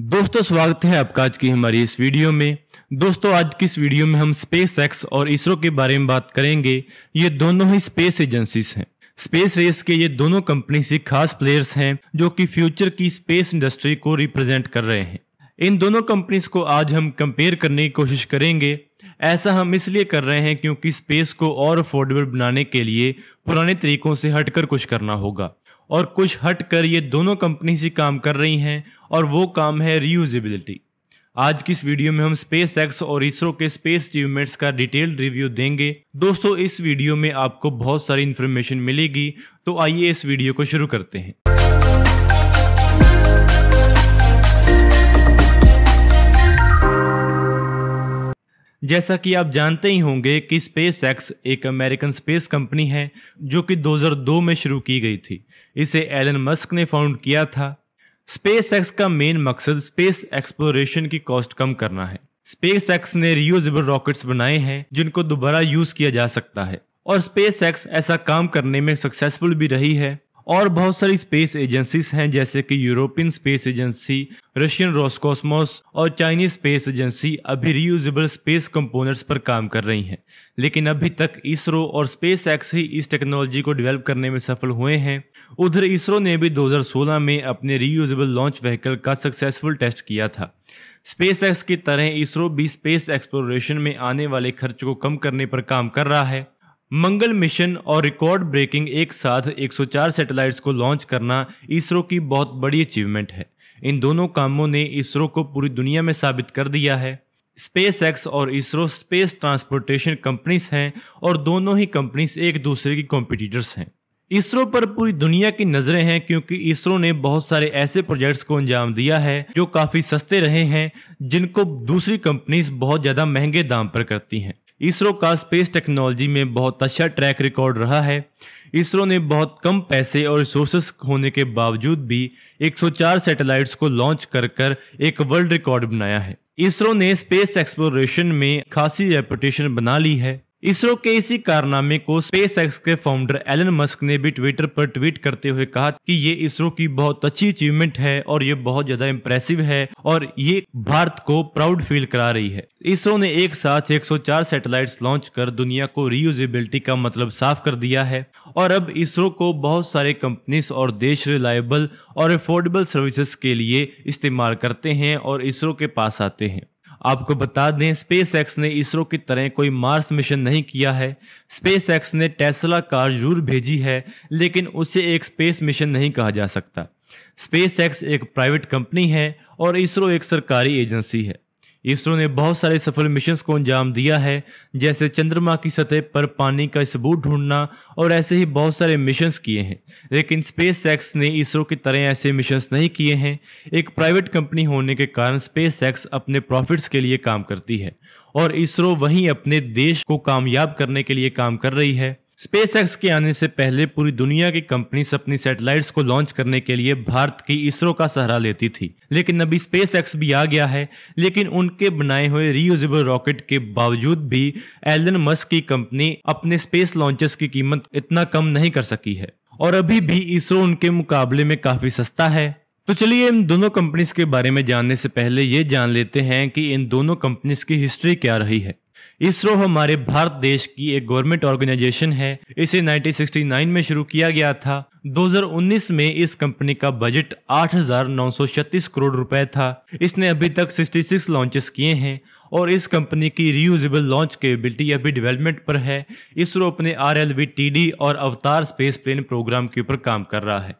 दोस्तों स्वागत है आपका आज की हमारी इस वीडियो में दोस्तों आज की इस वीडियो में हम स्पेस एक्स और इसरो के बारे में बात करेंगे ये दोनों ही स्पेस एजेंसीज हैं स्पेस रेस के ये दोनों कंपनी से खास प्लेयर्स हैं जो कि फ्यूचर की स्पेस इंडस्ट्री को रिप्रेजेंट कर रहे हैं इन दोनों कंपनीज को आज हम कंपेयर करने की कोशिश करेंगे ऐसा हम इसलिए कर रहे हैं क्योंकि स्पेस को और अफोर्डेबल बनाने के लिए पुराने तरीकों से हटकर कुछ करना होगा और कुछ हट कर ये दोनों कंपनी से काम कर रही हैं और वो काम है रीयूजेबिलिटी आज की इस वीडियो में हम स्पेस एक्स और इसरो के स्पेस अचीवमेंट्स का डिटेल्ड रिव्यू देंगे दोस्तों इस वीडियो में आपको बहुत सारी इन्फॉर्मेशन मिलेगी तो आइए इस वीडियो को शुरू करते हैं जैसा कि आप जानते ही होंगे कि स्पेस एक्स एक अमेरिकन स्पेस कंपनी है जो कि 2002 में शुरू की गई थी इसे एलन मस्क ने फाउंड किया था स्पेस एक्स का मेन मकसद स्पेस एक्सप्लोरेशन की कॉस्ट कम करना है स्पेस एक्स ने रियूजेबल रॉकेट्स बनाए हैं जिनको दोबारा यूज किया जा सकता है और स्पेस एक्स ऐसा काम करने में सक्सेसफुल भी रही है और बहुत सारी स्पेस एजेंसीज हैं जैसे कि European space agency Russian Roscosmos और चाइनीज स्पेस एजेंसी अभी रीयूजेबल स्पेस कंपोनेंट्स पर काम कर रही हैं लेकिन अभी तक इसरो और स्पेस एक्स ही इस टेक्नोलॉजी को डेवलप करने में सफल हुए हैं उधर इसरो ने भी 2016 में अपने रीयूजेबल लॉन्च व्हीकल का सक्सेसफुल टेस्ट किया था स्पेस एक्स की तरह इसरो भी स्पेस एक्सप्लोरेशन में आने वाले खर्च को कम करने पर काम कर रहा है मंगल मिशन और रिकॉर्ड ब्रेकिंग एक साथ 104 सैटेलाइट्स को लॉन्च करना इसरो की बहुत बड़ी अचीवमेंट है इन दोनों कामों ने इसरो को पूरी दुनिया में साबित कर दिया है स्पेस एक्स और इसरो स्पेस ट्रांसपोर्टेशन कंपनीज हैं और दोनों ही कंपनीज एक दूसरे की कॉम्पिटिटर्स हैं इसरो पर पूरी दुनिया की नज़रें हैं क्योंकि इसरो ने बहुत सारे ऐसे प्रोजेक्ट्स को अंजाम दिया है जो काफ़ी सस्ते रहे हैं जिनको दूसरी कंपनीज बहुत ज़्यादा महंगे दाम पर करती हैं इसरो का स्पेस टेक्नोलॉजी में बहुत अच्छा ट्रैक रिकॉर्ड रहा है इसरो ने बहुत कम पैसे और रिसोर्सेस होने के बावजूद भी 104 सैटेलाइट्स को लॉन्च कर कर एक वर्ल्ड रिकॉर्ड बनाया है इसरो ने स्पेस एक्सप्लोरेशन में खासी रेपुटेशन बना ली है इसरो के इसी कारनामे को स्पेस एक्स के फाउंडर एलन मस्क ने भी ट्विटर पर ट्वीट करते हुए कहा कि ये इसरो की बहुत अच्छी अचीवमेंट है और ये बहुत ज्यादा इम्प्रेसिव है और ये भारत को प्राउड फील करा रही है इसरो ने एक साथ 104 सैटेलाइट्स लॉन्च कर दुनिया को रीयूजेबिलिटी का मतलब साफ कर दिया है और अब इसरो को बहुत सारे कंपनीज और देश रिलायबल और अफोर्डेबल सर्विसेज के लिए इस्तेमाल करते हैं और इसरो के पास आते हैं आपको बता दें स्पेस एक्स ने इसरो की तरह कोई मार्स मिशन नहीं किया है स्पेस एक्स ने टेस्ला कार जरूर भेजी है लेकिन उसे एक स्पेस मिशन नहीं कहा जा सकता स्पेस एक्स एक प्राइवेट कंपनी है और इसरो एक सरकारी एजेंसी है इसरो ने बहुत सारे सफल मिशन को अंजाम दिया है जैसे चंद्रमा की सतह पर पानी का सबूत ढूंढना और ऐसे ही बहुत सारे मिशन किए हैं लेकिन स्पेस एक्स ने इसरो की तरह ऐसे मिशन नहीं किए हैं एक प्राइवेट कंपनी होने के कारण स्पेस एक्स अपने प्रॉफिट्स के लिए काम करती है और इसरो वहीं अपने देश को कामयाब करने के लिए काम कर रही है स्पेस एक्स के आने से पहले पूरी दुनिया की कंपनी अपनी सैटेलाइट्स को लॉन्च करने के लिए भारत की इसरो का सहारा लेती थी लेकिन अभी एक्स भी आ गया है लेकिन उनके बनाए हुए रीयूजेबल रॉकेट के बावजूद भी एलन मस्क की कंपनी अपने स्पेस लॉन्चेस की कीमत इतना कम नहीं कर सकी है और अभी भी इसरो उनके मुकाबले में काफी सस्ता है तो चलिए इन दोनों कंपनीज के बारे में जानने से पहले ये जान लेते हैं कि इन दोनों कंपनीज की हिस्ट्री क्या रही है इसरो हमारे भारत देश की एक गवर्नमेंट ऑर्गेनाइजेशन है इसे 1969 में शुरू किया गया था 2019 में इस कंपनी का बजट आठ करोड़ रुपए था इसने अभी तक 66 लॉन्चेस किए हैं और इस कंपनी की रीयूजेबल लॉन्च केबिलिटी अभी डेवलपमेंट पर है इसरो अपने आर एल और अवतार स्पेस प्लेन प्रोग्राम के ऊपर काम कर रहा है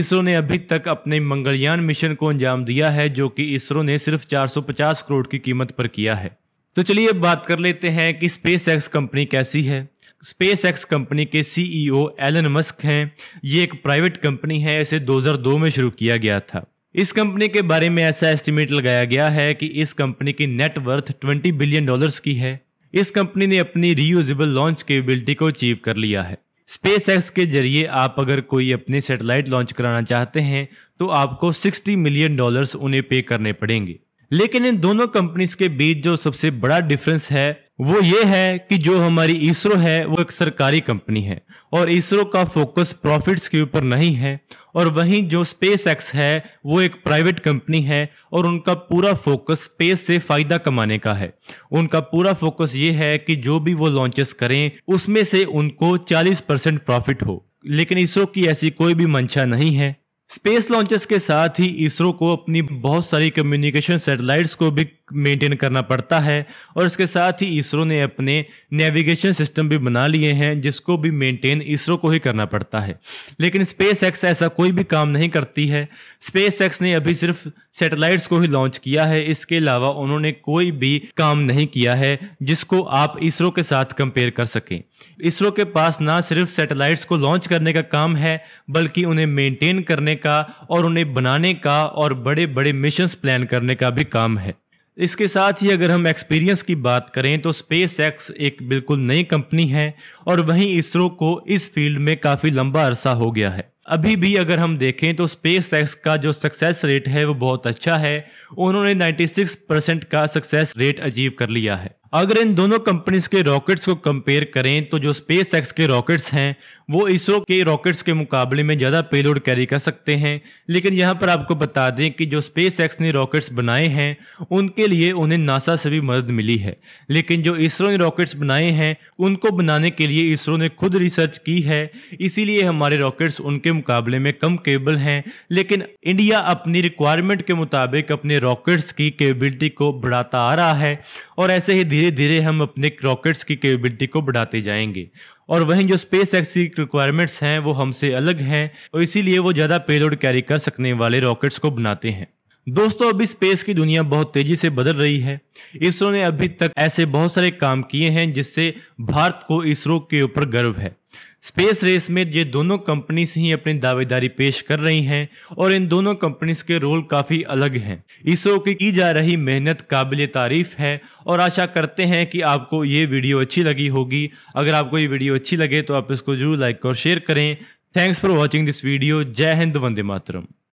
इसरो ने अभी तक अपने मंगलयान मिशन को अंजाम दिया है जो कि इसरो ने सिर्फ 450 करोड़ की कीमत पर किया है तो चलिए अब बात कर लेते हैं कि स्पेस एक्स कंपनी कैसी है स्पेस एक्स कंपनी के सीईओ एलन मस्क हैं ये एक प्राइवेट कंपनी है इसे 2002 में शुरू किया गया था इस कंपनी के बारे में ऐसा एस्टिमेट लगाया गया है कि इस कंपनी की नेटवर्थ 20 बिलियन डॉलर्स की है इस कंपनी ने अपनी रीयूजेबल लॉन्च केपेबिलिटी को अचीव कर लिया है स्पेस एक्स के जरिए आप अगर कोई अपने सैटेलाइट लॉन्च कराना चाहते हैं तो आपको 60 मिलियन डॉलर्स उन्हें पे करने पड़ेंगे लेकिन इन दोनों कंपनीज के बीच जो सबसे बड़ा डिफरेंस है वो ये है कि जो हमारी इसरो है वो एक सरकारी कंपनी है और इसरो का फोकस प्रॉफिट्स के ऊपर नहीं है और वहीं जो स्पेस एक्स है वो एक प्राइवेट कंपनी है और उनका पूरा फोकस स्पेस से फ़ायदा कमाने का है उनका पूरा फोकस ये है कि जो भी वो लॉन्चेस करें उसमें से उनको 40 परसेंट प्रॉफिट हो लेकिन इसरो की ऐसी कोई भी मंशा नहीं है स्पेस लॉन्चेस के साथ ही इसरो को अपनी बहुत सारी कम्युनिकेशन सैटेलाइट्स को भी मेंटेन करना पड़ता है और इसके साथ ही इसरो ने अपने नेविगेशन सिस्टम भी बना लिए हैं जिसको भी मेंटेन इसरो को ही करना पड़ता है लेकिन स्पेस एक्स ऐसा कोई भी काम नहीं करती है स्पेस एक्स ने अभी सिर्फ सैटेलाइट्स को ही लॉन्च किया है इसके अलावा उन्होंने कोई भी काम नहीं किया है जिसको आप इसरो के साथ कंपेयर कर सकें इसरो के पास ना सिर्फ सैटेलाइट्स को लॉन्च करने का काम है बल्कि उन्हें मेंटेन करने का और उन्हें बनाने का और बड़े बड़े मिशंस प्लान करने का भी काम है इसके साथ ही अगर हम एक्सपीरियंस की बात करें तो स्पेस एक्स एक बिल्कुल नई कंपनी है और वहीं इसरो को इस फील्ड में काफ़ी लंबा अरसा हो गया है अभी भी अगर हम देखें तो स्पेस एक्स का जो सक्सेस रेट है वो बहुत अच्छा है उन्होंने 96 परसेंट का सक्सेस रेट अचीव कर लिया है अगर इन दोनों कंपनीज के रॉकेट्स को कंपेयर करें तो जो स्पेस एक्स के रॉकेट्स हैं वो इसरो के रॉकेट्स के मुकाबले में ज़्यादा पेलोड कैरी कर सकते हैं लेकिन यहाँ पर आपको बता दें कि जो स्पेस एक्स ने रॉकेट्स बनाए हैं उनके लिए उन्हें नासा से भी मदद मिली है लेकिन जो इसरो ने रॉकेट्स बनाए हैं उनको बनाने के लिए इसरो ने खुद रिसर्च की है इसीलिए हमारे रॉकेट्स उनके मुकाबले में कम केबल हैं लेकिन इंडिया अपनी रिक्वायरमेंट के मुताबिक अपने रॉकेट्स की केबिलिटी को बढ़ाता आ रहा है और ऐसे ही धीरे धीरे हम अपने रॉकेट्स की कैपेबिलिटी को बढ़ाते जाएंगे और वहीं जो स्पेस एक्स की रिक्वायरमेंट्स हैं वो हमसे अलग हैं और इसीलिए वो ज़्यादा पेलोड कैरी कर सकने वाले रॉकेट्स को बनाते हैं दोस्तों अभी स्पेस की दुनिया बहुत तेजी से बदल रही है इसरो ने अभी तक ऐसे बहुत सारे काम किए हैं जिससे भारत को इसरो के ऊपर गर्व है स्पेस रेस में ये दोनों कंपनीज ही अपनी दावेदारी पेश कर रही हैं और इन दोनों कंपनीज के रोल काफी अलग हैं इसरो की की जा रही मेहनत काबिल तारीफ है और आशा करते हैं कि आपको ये वीडियो अच्छी लगी होगी अगर आपको ये वीडियो अच्छी लगे तो आप इसको जरूर लाइक और शेयर करें thanks for watching this video जय हिंद वंदे मातरम